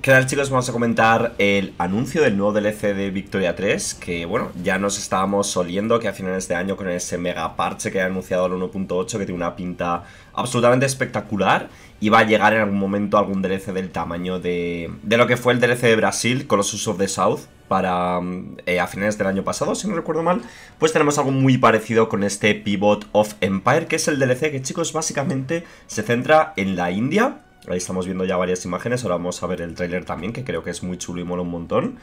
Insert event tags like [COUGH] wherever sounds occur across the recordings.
¿Qué tal chicos? Vamos a comentar el anuncio del nuevo DLC de Victoria 3, que bueno, ya nos estábamos oliendo que a finales de año con ese mega parche que ha anunciado el 1.8, que tiene una pinta absolutamente espectacular, y va a llegar en algún momento algún DLC del tamaño de, de lo que fue el DLC de Brasil, Colossus of the South, para mm, eh, a finales del año pasado, si no recuerdo mal, pues tenemos algo muy parecido con este Pivot of Empire, que es el DLC que chicos básicamente se centra en la India, Ahí estamos viendo ya varias imágenes, ahora vamos a ver el tráiler también, que creo que es muy chulo y mola un montón.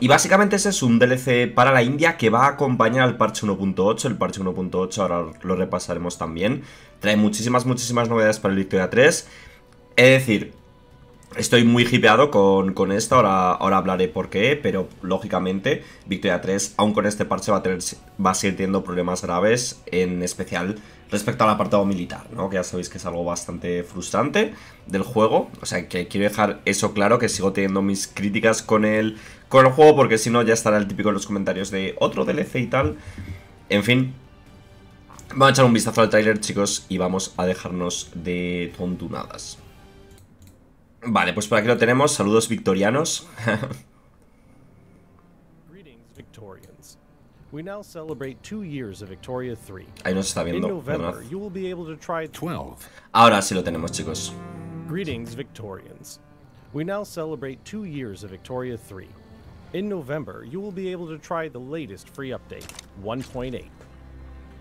Y básicamente ese es un DLC para la India que va a acompañar al parche 1.8. El parche 1.8 ahora lo repasaremos también. Trae muchísimas, muchísimas novedades para el Victoria 3. Es decir, Estoy muy hipeado con, esto, ahora, ahora hablaré por qué, pero lógicamente Victoria 3, aún con este parche, va a, tener, va a seguir teniendo problemas graves, en especial respecto al apartado militar, ¿no? Que ya sabéis que es algo bastante frustrante del juego. O sea, que quiero dejar eso claro, que sigo teniendo mis críticas con el, con juego, porque si no ya estará el típico en los comentarios de otro DLC y tal. En fin. Vamos a echar un vistazo al tráiler, chicos, y vamos a dejarnos de tontunadas. Vale, pues por aquí lo tenemos. Saludos victorianos. [LAUGHS] We now celebrate two years of Victoria 3. Ahí nos está viendo. November, you will be able to try 12. Ahora sí lo tenemos, chicos. Greetings, Victorians. We now celebrate two years of Victoria 3. In November, you will be able to try the latest free update, 1.8.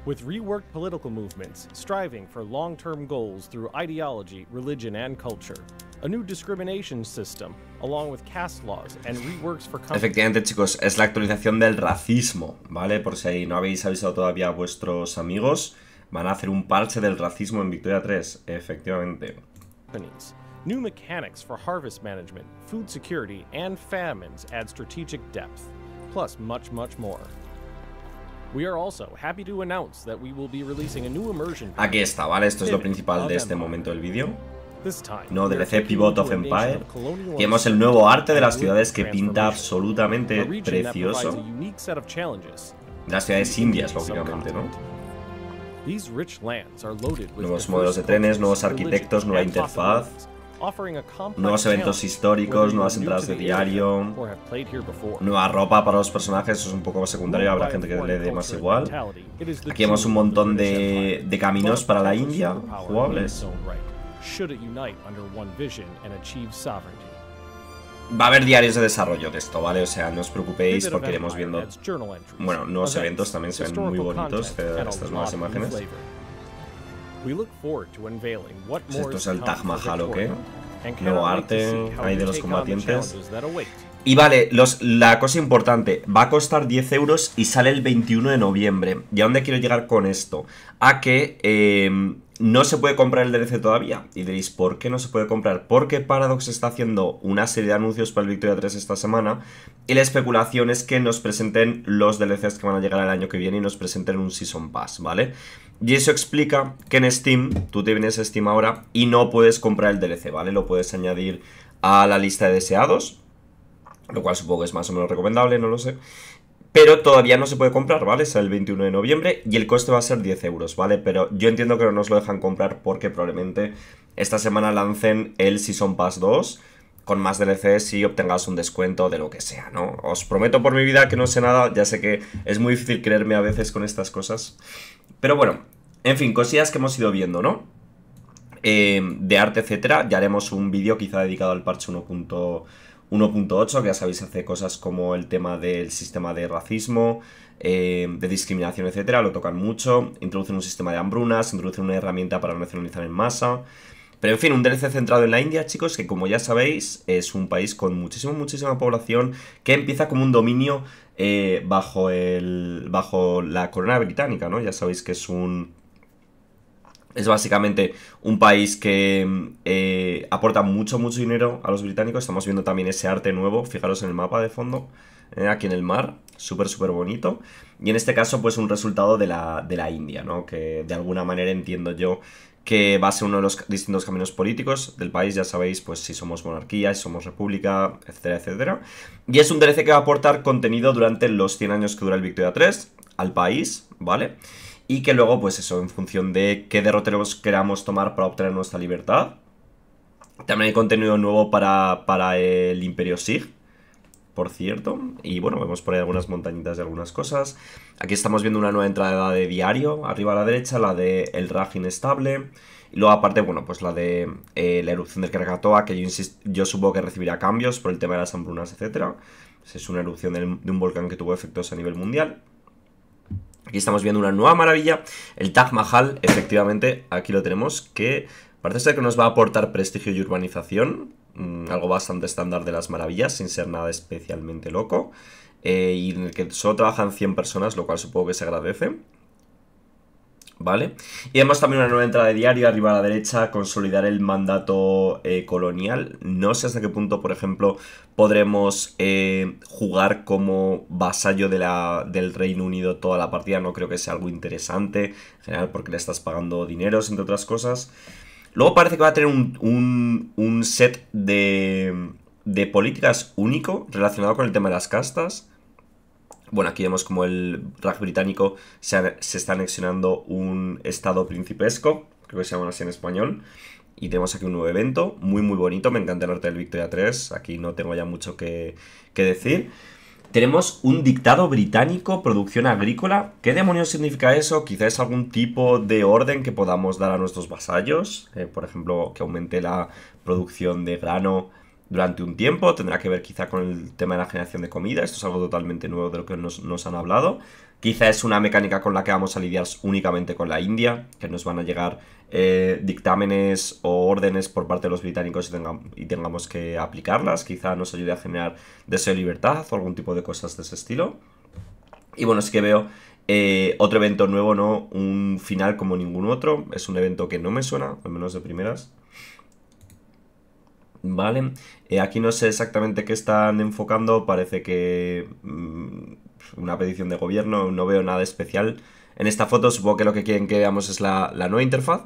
With reworked political movements striving for long term goals through ideology, religion, and culture, a new discrimination system, along with caste laws and reworks for Efectivamente, chicos, es la actualización del racismo, ¿vale? Por si no habéis avisado todavía a vuestros amigos, van a hacer un parche del racismo en Victoria 3, efectivamente. New mechanics for harvest management, food security, and famines add strategic depth, plus much, much more. We are also happy to announce that we will be releasing a new immersion. Aquí está, ¿vale? Esto es lo principal de este momento del vídeo no DLC Pivot of Empire. Tenemos el nuevo arte de las ciudades que pinta absolutamente precioso. Las ciudades indias, lógicamente, ¿no? Nuevos modelos de trenes, nuevos arquitectos, nueva interfaz, nuevos eventos históricos, nuevas entradas de diario, nueva ropa para los personajes, eso es un poco secundario, habrá gente que le dé más igual. Aquí vemos un montón de, de caminos para la India, jugables. Va a haber diarios de desarrollo de esto, ¿vale? O sea, no os preocupéis porque iremos viendo... Bueno, nuevos eventos también se ven muy bonitos, eh, estas nuevas imágenes. Pues ¿Esto es el Taj Mahal o qué? Nuevo arte, ahí de los combatientes. Y vale, los, la cosa importante, va a costar 10 euros y sale el 21 de noviembre. ¿Y a dónde quiero llegar con esto? A que em, no se puede comprar el DLC todavía. Y diréis, ¿por qué no se puede comprar? Porque Paradox está haciendo una serie de anuncios para el Victoria 3 esta semana. Y la especulación es que nos presenten los DLCs que van a llegar el año que viene y nos presenten un Season Pass, ¿vale? Y eso explica que en Steam, tú te vienes Steam ahora y no puedes comprar el DLC, ¿vale? Lo puedes añadir a la lista de deseados lo cual supongo que es más o menos recomendable, no lo sé. Pero todavía no se puede comprar, ¿vale? Es el 21 de noviembre y el coste va a ser 10 euros, ¿vale? Pero yo entiendo que no nos lo dejan comprar porque probablemente esta semana lancen el Season Pass 2 con más DLCs y obtengas un descuento de lo que sea, ¿no? Os prometo por mi vida que no sé nada, ya sé que es muy difícil creerme a veces con estas cosas. Pero bueno, en fin, cosillas que hemos ido viendo, ¿no? Eh, de arte, etcétera, ya haremos un vídeo quizá dedicado al parche 1. 1.8, que ya sabéis hace cosas como el tema del sistema de racismo, eh, de discriminación, etcétera, lo tocan mucho, introducen un sistema de hambrunas, introducen una herramienta para nacionalizar en masa. Pero en fin, un DLC centrado en la India, chicos, que como ya sabéis, es un país con muchísima, muchísima población que empieza como un dominio eh, bajo, el, bajo la corona británica, ¿no? Ya sabéis que es un, es básicamente un país que eh, aporta mucho, mucho dinero a los británicos. Estamos viendo también ese arte nuevo, fijaros en el mapa de fondo, eh, aquí en el mar, súper, súper bonito. Y en este caso, pues un resultado de la, India, ¿no? Que de alguna manera entiendo yo que va a ser uno de los distintos caminos políticos del país, ya sabéis, pues si somos monarquía, si somos república, etcétera, etcétera. Y es un DLC que va a aportar contenido durante los 100 años que dura el Victoria 3 al país, ¿vale? vale y que luego, pues eso, en función de qué derroteros queramos tomar para obtener nuestra libertad. También hay contenido nuevo para, el Imperio Sig, por cierto. Y bueno, vemos por ahí algunas montañitas de algunas cosas. Aquí estamos viendo una nueva entrada de diario, arriba a la derecha, la de El Raj Inestable. Y luego aparte, bueno, pues la de eh, la erupción del Krakatoa, que yo, yo supongo que recibirá cambios por el tema de las hambrunas, etc. Pues es una erupción de un volcán que tuvo efectos a nivel mundial. Aquí estamos viendo una nueva maravilla, el Taj Mahal, efectivamente, aquí lo tenemos, que parece ser que nos va a aportar prestigio y urbanización, mm, algo bastante estándar de las maravillas, sin ser nada especialmente loco, eh, y en el que solo trabajan 100 personas, lo cual supongo que se agradece. ¿vale? Y vemos también una nueva entrada de diario arriba a la derecha, consolidar el mandato eh, colonial. No sé hasta qué punto, por ejemplo, podremos eh, jugar como vasallo de la, del Reino Unido toda la partida. No creo que sea algo interesante, en general, porque le estás pagando dineros, entre otras cosas. Luego parece que va a tener un, un set de, de políticas único relacionado con el tema de las castas. Bueno, aquí vemos como el Raj británico se, está anexionando un estado principesco, creo que se llama así en español. Y tenemos aquí un nuevo evento, muy muy bonito, me encanta el arte del Victoria 3, aquí no tengo ya mucho que, decir. Tenemos un dictado británico, producción agrícola. ¿Qué demonios significa eso? Quizás es algún tipo de orden que podamos dar a nuestros vasallos. Eh, por ejemplo, que aumente la producción de grano durante un tiempo, tendrá que ver quizá con el tema de la generación de comida, esto es algo totalmente nuevo de lo que nos, han hablado, quizá es una mecánica con la que vamos a lidiar únicamente con la India, que nos van a llegar eh, dictámenes o órdenes por parte de los británicos y, tengamos que aplicarlas, quizá nos ayude a generar deseo de libertad o algún tipo de cosas de ese estilo. Y bueno, es que veo eh, otro evento nuevo, ¿no? Un final como ningún otro, es un evento que no me suena, al menos de primeras. ¿vale? Eh, aquí no sé exactamente qué están enfocando, parece que mm, una petición de gobierno, no veo nada especial. En esta foto supongo que lo que quieren que veamos es la, nueva interfaz,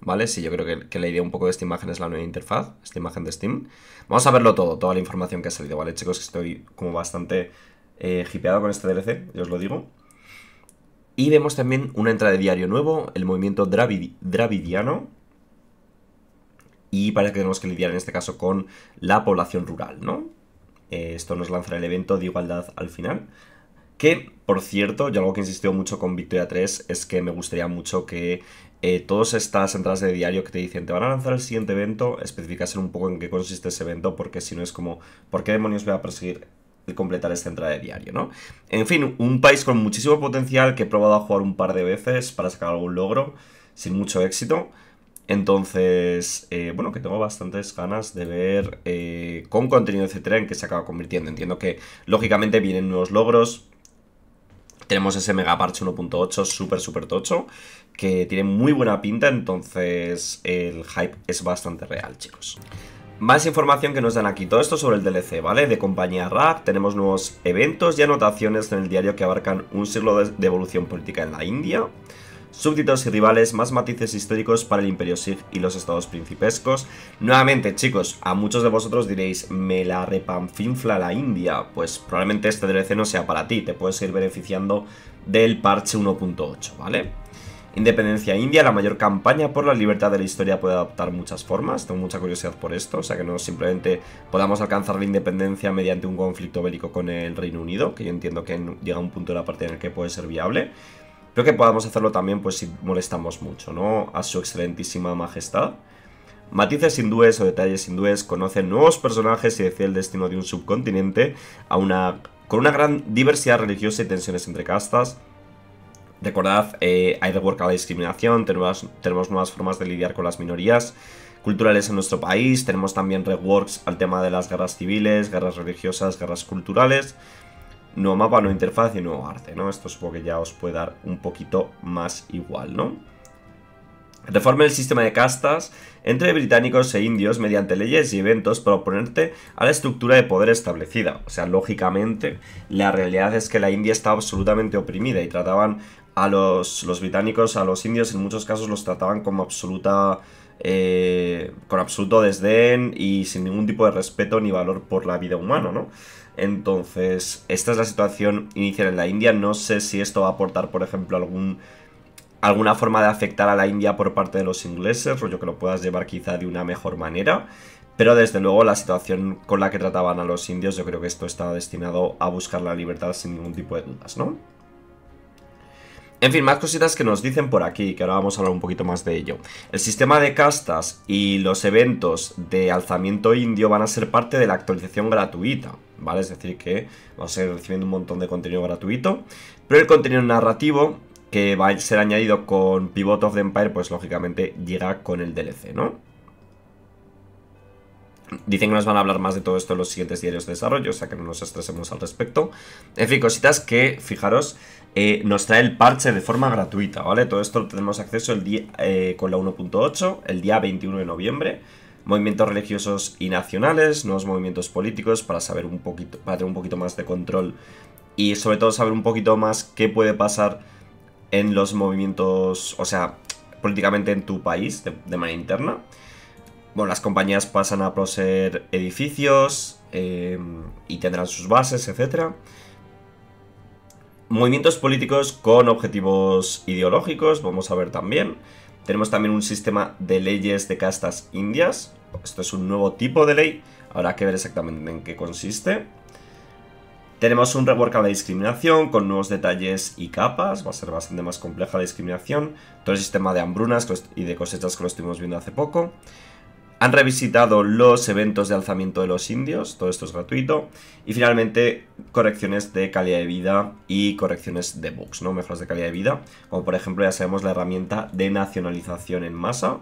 ¿vale? Sí, yo creo que, la idea un poco de esta imagen es la nueva interfaz, esta imagen de Steam. Vamos a verlo todo, toda la información que ha salido, ¿vale? Chicos, estoy como bastante eh, hipeado con este DLC, yo os lo digo. Y vemos también una entrada de diario nuevo, el movimiento Dravidiano, y parece que tenemos que lidiar en este caso con la población rural, ¿no? Eh, esto nos lanzará el evento de igualdad al final. Que, por cierto, yo algo que insistió mucho con Victoria 3 es que me gustaría mucho que eh, todas estas entradas de diario que te dicen te van a lanzar el siguiente evento, especificasen un poco en qué consiste ese evento, porque si no es como, ¿por qué demonios voy a perseguir y completar esta entrada de diario, ¿no? En fin, un país con muchísimo potencial que he probado a jugar un par de veces para sacar algún logro, sin mucho éxito, entonces, eh, bueno, que tengo bastantes ganas de ver eh, con contenido, etcétera, en qué se acaba convirtiendo. Entiendo que, lógicamente, vienen nuevos logros. Tenemos ese mega parche 1.8 súper, súper tocho, que tiene muy buena pinta, entonces el hype es bastante real, chicos. Más información que nos dan aquí, todo esto sobre el DLC, ¿vale? De compañía RAP, tenemos nuevos eventos y anotaciones en el diario que abarcan un siglo de evolución política en la India súbditos y rivales, más matices históricos para el Imperio Sith y los estados principescos. Nuevamente, chicos, a muchos de vosotros diréis, me la repanfinfla la India. Pues probablemente este DLC no sea para ti, te puedes ir beneficiando del parche 1.8, ¿vale? Independencia India, la mayor campaña por la libertad de la historia puede adoptar muchas formas, tengo mucha curiosidad por esto, o sea que no simplemente podamos alcanzar la independencia mediante un conflicto bélico con el Reino Unido, que yo entiendo que llega un punto de la parte en el que puede ser viable, Creo que podamos hacerlo también, pues, si molestamos mucho, ¿no? A su excelentísima majestad. Matices hindúes o detalles hindúes conocen nuevos personajes y decide el destino de un subcontinente a una, con una gran diversidad religiosa y tensiones entre castas. Recordad, eh, hay rework a la discriminación, tenemos, tenemos nuevas formas de lidiar con las minorías culturales en nuestro país, tenemos también reworks al tema de las guerras civiles, guerras religiosas, guerras culturales. No mapa, no interfaz y nuevo arte, ¿no? Esto supongo que ya os puede dar un poquito más igual, ¿no? Reforme el sistema de castas entre británicos e indios mediante leyes y eventos para oponerte a la estructura de poder establecida. O sea, lógicamente, la realidad es que la India estaba absolutamente oprimida y trataban a los, los británicos, a los indios en muchos casos los trataban como absoluta eh, con absoluto desdén y sin ningún tipo de respeto ni valor por la vida humana, ¿no? Entonces, esta es la situación inicial en la India. No sé si esto va a aportar, por ejemplo, algún alguna forma de afectar a la India por parte de los ingleses, rollo que lo puedas llevar quizá de una mejor manera. Pero desde luego la situación con la que trataban a los indios, yo creo que esto estaba destinado a buscar la libertad sin ningún tipo de dudas, ¿no? En fin, más cositas que nos dicen por aquí, que ahora vamos a hablar un poquito más de ello. El sistema de castas y los eventos de alzamiento indio van a ser parte de la actualización gratuita, ¿vale? Es decir, que vamos a ir recibiendo un montón de contenido gratuito, pero el contenido narrativo que va a ser añadido con Pivot of the Empire, pues lógicamente llega con el DLC, ¿no? Dicen que nos van a hablar más de todo esto en los siguientes diarios de desarrollo, o sea que no nos estresemos al respecto. En fin, cositas que, fijaros, eh, nos trae el parche de forma gratuita, ¿vale? Todo esto lo tenemos acceso el eh, con la 1.8, el día 21 de noviembre. Movimientos religiosos y nacionales, nuevos movimientos políticos para saber un poquito, para tener un poquito más de control y sobre todo saber un poquito más qué puede pasar en los movimientos, o sea, políticamente en tu país de, manera interna. Bueno, las compañías pasan a poseer edificios eh, y tendrán sus bases, etcétera. Movimientos políticos con objetivos ideológicos, vamos a ver también. Tenemos también un sistema de leyes de castas indias. Esto es un nuevo tipo de ley. Habrá que ver exactamente en qué consiste. Tenemos un rework a la discriminación con nuevos detalles y capas, va a ser bastante más compleja la discriminación, todo el sistema de hambrunas y de cosechas que lo estuvimos viendo hace poco. Han revisitado los eventos de alzamiento de los indios, todo esto es gratuito. Y finalmente, correcciones de calidad de vida y correcciones de bugs, ¿no? Mejoras de calidad de vida. Como por ejemplo, ya sabemos la herramienta de nacionalización en masa.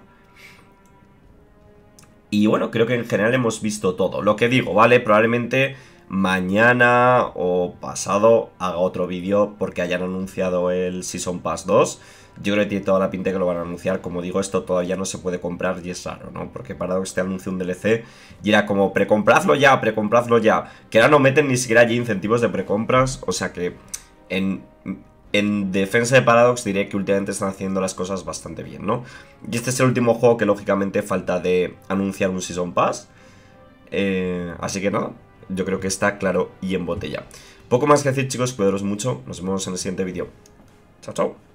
Y bueno, creo que en general hemos visto todo. Lo que digo, ¿vale? Probablemente mañana o pasado haga otro vídeo porque hayan anunciado el Season Pass 2 yo creo que tiene toda la pinta que lo van a anunciar. Como digo, esto todavía no se puede comprar y es raro, ¿no? Porque Paradox te este anuncio un DLC y era como precompradlo ya, precompradlo ya. Que ahora no meten ni siquiera allí incentivos de precompras. O sea que en, defensa de Paradox diré que últimamente están haciendo las cosas bastante bien, ¿no? Y este es el último juego que lógicamente falta de anunciar un Season Pass. Eh, así que nada, yo creo que está claro y en botella. Poco más que decir chicos, cuidaros mucho, nos vemos en el siguiente vídeo. Chao, chao.